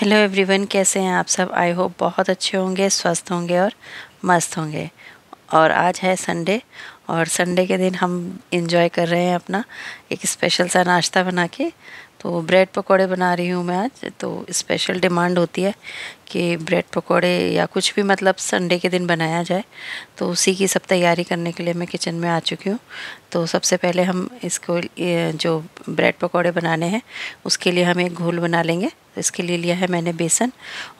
hello everyone कैसे हैं आप सब आई होप बहुत अच्छे होंगे स्वस्थ होंगे और मस्त होंगे और आज है संडे और संडे के दिन हम इन्जॉय कर रहे हैं अपना एक स्पेशल सा नाश्ता बना के तो ब्रेड पकोड़े बना रही हूँ मैं आज तो स्पेशल डिमांड होती है कि ब्रेड पकोड़े या कुछ भी मतलब संडे के दिन बनाया जाए तो उसी की सब तैयारी करने के लिए मैं किचन में आ चुकी हूँ तो सबसे पहले हम इसको जो ब्रेड पकोड़े बनाने हैं उसके लिए हम एक घोल बना लेंगे इसके लिए लिया है मैंने बेसन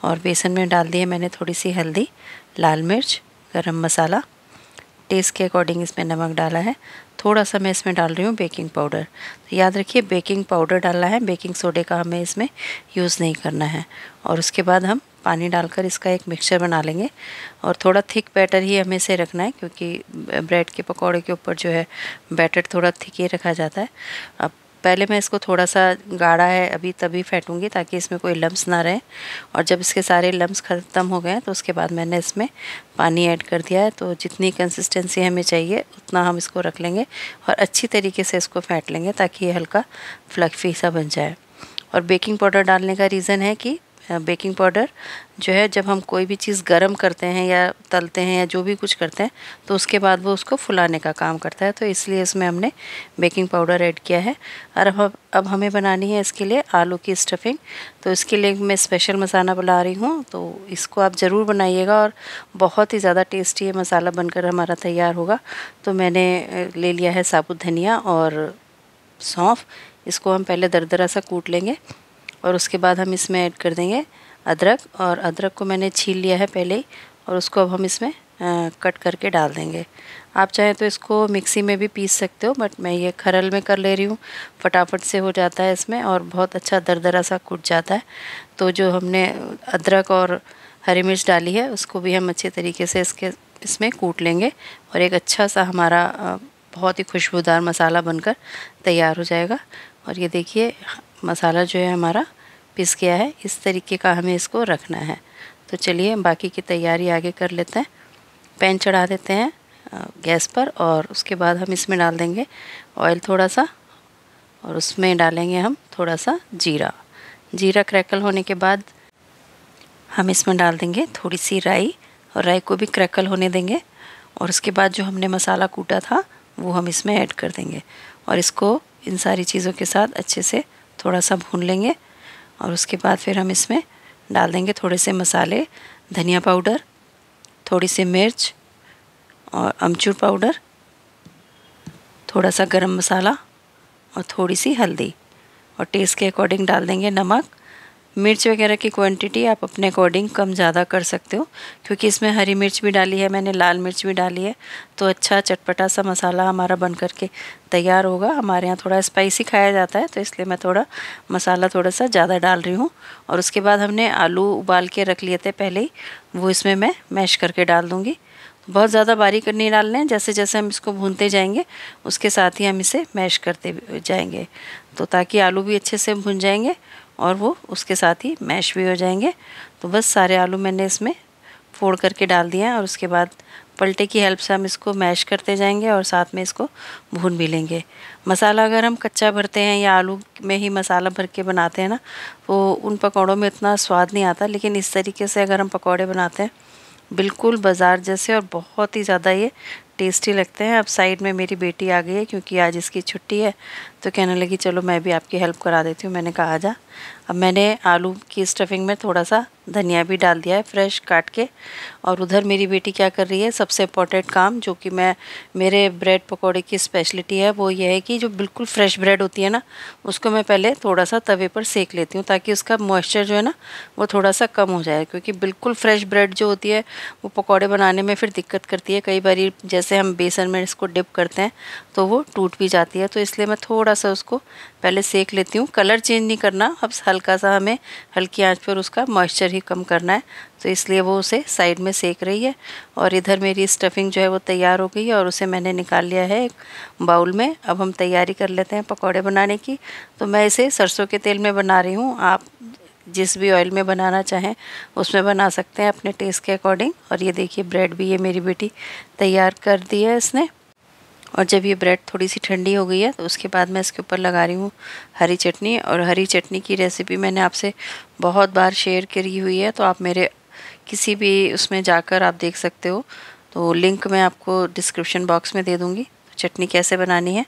और बेसन में डाल दिए मैंने थोड़ी सी हल्दी लाल मिर्च गरम मसाला टेस्ट के अकॉर्डिंग इसमें नमक डाला है थोड़ा सा मैं इसमें डाल रही हूँ बेकिंग पाउडर तो याद रखिए बेकिंग पाउडर डालना है बेकिंग सोडे का हमें इसमें यूज़ नहीं करना है और उसके बाद हम पानी डालकर इसका एक मिक्सचर बना लेंगे और थोड़ा थिक बैटर ही हमें इसे रखना है क्योंकि ब्रेड के पकौड़े के ऊपर जो है बैटर थोड़ा थिक ही रखा जाता है अब पहले मैं इसको थोड़ा सा गाढ़ा है अभी तभी फेंटूँगी ताकि इसमें कोई लम्ब ना रहे और जब इसके सारे लम्ब ख़त्म हो गए तो उसके बाद मैंने इसमें पानी ऐड कर दिया है तो जितनी कंसिस्टेंसी हमें चाहिए उतना हम इसको रख लेंगे और अच्छी तरीके से इसको फेंट लेंगे ताकि ये हल्का फ्लक्फी सा बन जाए और बेकिंग पाउडर डालने का रीज़न है कि बेकिंग पाउडर जो है जब हम कोई भी चीज़ गर्म करते हैं या तलते हैं या जो भी कुछ करते हैं तो उसके बाद वो उसको फुलाने का काम करता है तो इसलिए इसमें हमने बेकिंग पाउडर ऐड किया है और अब अब हमें बनानी है इसके लिए आलू की स्टफिंग तो इसके लिए मैं स्पेशल मसाला बना रही हूँ तो इसको आप ज़रूर बनाइएगा और बहुत ही ज़्यादा टेस्टी ये मसाला बनकर हमारा तैयार होगा तो मैंने ले लिया है साबुत धनिया और सौंफ इसको हम पहले दरदरा सा कूट लेंगे और उसके बाद हम इसमें ऐड कर देंगे अदरक और अदरक को मैंने छील लिया है पहले ही और उसको अब हम इसमें आ, कट करके डाल देंगे आप चाहें तो इसको मिक्सी में भी पीस सकते हो बट मैं ये खरल में कर ले रही हूँ फटाफट से हो जाता है इसमें और बहुत अच्छा दरदरा सा कूट जाता है तो जो हमने अदरक और हरी मिर्च डाली है उसको भी हम अच्छे तरीके से इसके इसमें कूट लेंगे और एक अच्छा सा हमारा बहुत ही खुशबूदार मसाला बनकर तैयार हो जाएगा और ये देखिए मसाला जो है हमारा पिस गया है इस तरीके का हमें इसको रखना है तो चलिए बाकी की तैयारी आगे कर लेते हैं पैन चढ़ा देते हैं गैस पर और उसके बाद हम इसमें डाल देंगे ऑयल थोड़ा सा और उसमें डालेंगे हम थोड़ा सा जीरा जीरा क्रैकल होने के बाद हम इसमें डाल देंगे थोड़ी सी राई और राई को भी क्रैकल होने देंगे और उसके बाद जो हमने मसाला कूटा था वो हम इसमें ऐड कर देंगे और इसको इन सारी चीज़ों के साथ अच्छे से थोड़ा सा भून लेंगे और उसके बाद फिर हम इसमें डाल देंगे थोड़े से मसाले धनिया पाउडर थोड़ी सी मिर्च और अमचूर पाउडर थोड़ा सा गरम मसाला और थोड़ी सी हल्दी और टेस्ट के अकॉर्डिंग डाल देंगे नमक मिर्च वगैरह की क्वांटिटी आप अपने अकॉर्डिंग कम ज़्यादा कर सकते हो क्योंकि इसमें हरी मिर्च भी डाली है मैंने लाल मिर्च भी डाली है तो अच्छा चटपटा सा मसाला हमारा बन करके तैयार होगा हमारे यहाँ थोड़ा स्पाइसी खाया जाता है तो इसलिए मैं थोड़ा मसाला थोड़ा सा ज़्यादा डाल रही हूँ और उसके बाद हमने आलू उबाल के रख लिए थे पहले ही वो इसमें मैं मैश करके डाल दूँगी बहुत ज़्यादा बारीक नहीं डालने है जैसे जैसे हम इसको भूनते जाएंगे उसके साथ ही हम इसे मैश करते जाएंगे तो ताकि आलू भी अच्छे से भून जाएंगे और वो उसके साथ ही मैश भी हो जाएंगे तो बस सारे आलू मैंने इसमें फोड़ करके डाल दिया है और उसके बाद पलटे की हेल्प से हम इसको मैश करते जाएंगे और साथ में इसको भून भी लेंगे मसाला अगर हम कच्चा भरते हैं या आलू में ही मसाला भर के बनाते हैं ना तो उन पकौड़ों में इतना स्वाद नहीं आता लेकिन इस तरीके से अगर हम पकौड़े बनाते हैं बिल्कुल बाज़ार जैसे और बहुत ही ज़्यादा ये टेस्टी लगते हैं अब साइड में मेरी बेटी आ गई है क्योंकि आज इसकी छुट्टी है तो कहने लगी चलो मैं भी आपकी हेल्प करा देती हूँ मैंने कहा जा अब मैंने आलू की स्टफिंग में थोड़ा सा धनिया भी डाल दिया है फ्रेश काट के और उधर मेरी बेटी क्या कर रही है सबसे इम्पोर्टेंट काम जो कि मैं मेरे ब्रेड पकौड़े की स्पेशलिटी है वो ये है कि जो बिल्कुल फ्रेश ब्रेड होती है ना उसको मैं पहले थोड़ा सा तवे पर सेक लेती हूँ ताकि उसका मॉइस्चर जो है ना वो थोड़ा सा कम हो जाए क्योंकि बिल्कुल फ्रेश ब्रेड जो होती है वो पकौड़े बनाने में फिर दिक्कत करती है कई बार जैसे जैसे हम बेसन में इसको डिप करते हैं तो वो टूट भी जाती है तो इसलिए मैं थोड़ा सा उसको पहले सेक लेती हूँ कलर चेंज नहीं करना अब हल्का सा हमें हल्की आंच पर उसका मॉइस्चर ही कम करना है तो इसलिए वो उसे साइड में सेक रही है और इधर मेरी स्टफिंग जो है वो तैयार हो गई है और उसे मैंने निकाल लिया है एक बाउल में अब हम तैयारी कर लेते हैं पकौड़े बनाने की तो मैं इसे सरसों के तेल में बना रही हूँ आप जिस भी ऑयल में बनाना चाहें उसमें बना सकते हैं अपने टेस्ट के अकॉर्डिंग और ये देखिए ब्रेड भी ये मेरी बेटी तैयार कर दी है इसने और जब ये ब्रेड थोड़ी सी ठंडी हो गई है तो उसके बाद मैं इसके ऊपर लगा रही हूँ हरी चटनी और हरी चटनी की रेसिपी मैंने आपसे बहुत बार शेयर करी हुई है तो आप मेरे किसी भी उसमें जाकर आप देख सकते हो तो लिंक मैं आपको डिस्क्रिप्शन बॉक्स में दे दूँगी चटनी कैसे बनानी है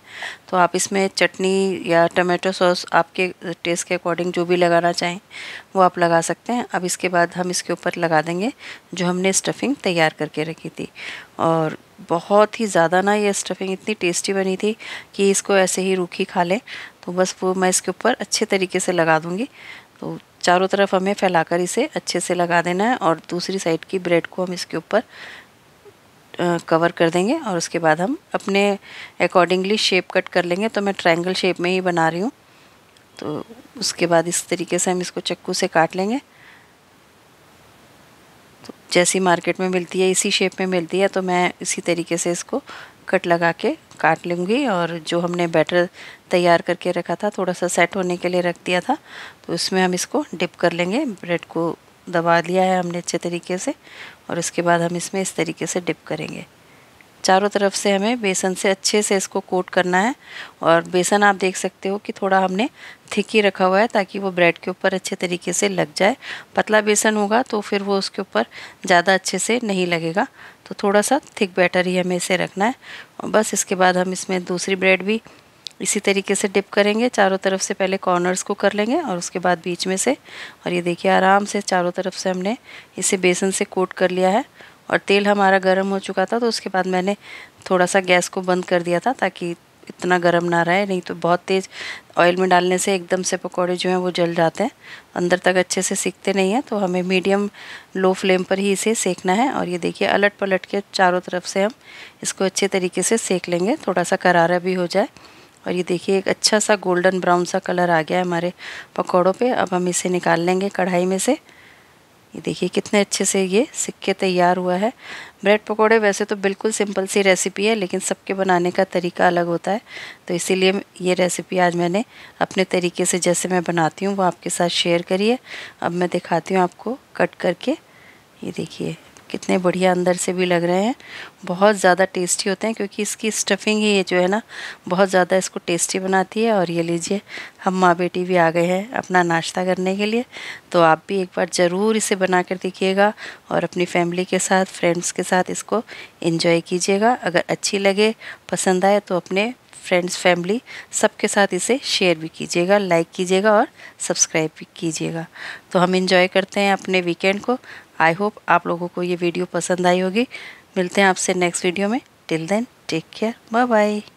तो आप इसमें चटनी या टमाटो सॉस आपके टेस्ट के अकॉर्डिंग जो भी लगाना चाहें वो आप लगा सकते हैं अब इसके बाद हम इसके ऊपर लगा देंगे जो हमने स्टफिंग तैयार करके रखी थी और बहुत ही ज़्यादा ना ये स्टफिंग इतनी टेस्टी बनी थी कि इसको ऐसे ही रूखी खा लें तो बस वो मैं इसके ऊपर अच्छे तरीके से लगा दूँगी तो चारों तरफ हमें फैलाकर इसे अच्छे से लगा देना है और दूसरी साइड की ब्रेड को हम इसके ऊपर कवर कर देंगे और उसके बाद हम अपने अकॉर्डिंगली शेप कट कर लेंगे तो मैं ट्रायंगल शेप में ही बना रही हूँ तो उसके बाद इस तरीके से हम इसको चक्कू से काट लेंगे तो जैसी मार्केट में मिलती है इसी शेप में मिलती है तो मैं इसी तरीके से इसको कट लगा के काट लूँगी और जो हमने बैटर तैयार करके रखा था थोड़ा सा सेट होने के लिए रख दिया था तो उसमें हम इसको डिप कर लेंगे ब्रेड को दबा लिया है हमने अच्छे तरीके से और उसके बाद हम इसमें इस तरीके से डिप करेंगे चारों तरफ से हमें बेसन से अच्छे से इसको कोट करना है और बेसन आप देख सकते हो कि थोड़ा हमने थिक ही रखा हुआ है ताकि वो ब्रेड के ऊपर अच्छे तरीके से लग जाए पतला बेसन होगा तो फिर वो उसके ऊपर ज़्यादा अच्छे से नहीं लगेगा तो थोड़ा सा थिक बैटर ही हमें इसे रखना है और बस इसके बाद हम इसमें दूसरी ब्रेड भी इसी तरीके से डिप करेंगे चारों तरफ से पहले कॉर्नर्स को कर लेंगे और उसके बाद बीच में से और ये देखिए आराम से चारों तरफ से हमने इसे बेसन से कोट कर लिया है और तेल हमारा गर्म हो चुका था तो उसके बाद मैंने थोड़ा सा गैस को बंद कर दिया था ताकि इतना गर्म ना रहे नहीं तो बहुत तेज़ ऑयल में डालने से एकदम से पकौड़े जो हैं वो जल जाते हैं अंदर तक अच्छे से सीखते नहीं हैं तो हमें मीडियम लो फ्लेम पर ही इसे सेकना है और ये देखिए अलट पलट के चारों तरफ से हम इसको अच्छे तरीके से सेक लेंगे थोड़ा सा करारा भी हो जाए और ये देखिए एक अच्छा सा गोल्डन ब्राउन सा कलर आ गया है हमारे पकौड़ों पे अब हम इसे निकाल लेंगे कढ़ाई में से ये देखिए कितने अच्छे से ये सिक्के तैयार हुआ है ब्रेड पकौड़े वैसे तो बिल्कुल सिंपल सी रेसिपी है लेकिन सबके बनाने का तरीका अलग होता है तो इसीलिए ये रेसिपी आज मैंने अपने तरीके से जैसे मैं बनाती हूँ वो आपके साथ शेयर करिए अब मैं दिखाती हूँ आपको कट करके ये देखिए कितने बढ़िया अंदर से भी लग रहे हैं बहुत ज़्यादा टेस्टी होते हैं क्योंकि इसकी स्टफिंग ही ये जो है ना बहुत ज़्यादा इसको टेस्टी बनाती है और ये लीजिए हम माँ बेटी भी आ गए हैं अपना नाश्ता करने के लिए तो आप भी एक बार ज़रूर इसे बना कर देखिएगा और अपनी फैमिली के साथ फ्रेंड्स के साथ इसको इंजॉय कीजिएगा अगर अच्छी लगे पसंद आए तो अपने फ्रेंड्स फैमिली सबके साथ इसे शेयर भी कीजिएगा लाइक कीजिएगा और सब्सक्राइब भी कीजिएगा तो हम इन्जॉय करते हैं अपने वीकेंड को आई होप आप लोगों को ये वीडियो पसंद आई होगी मिलते हैं आपसे नेक्स्ट वीडियो में till then take care bye bye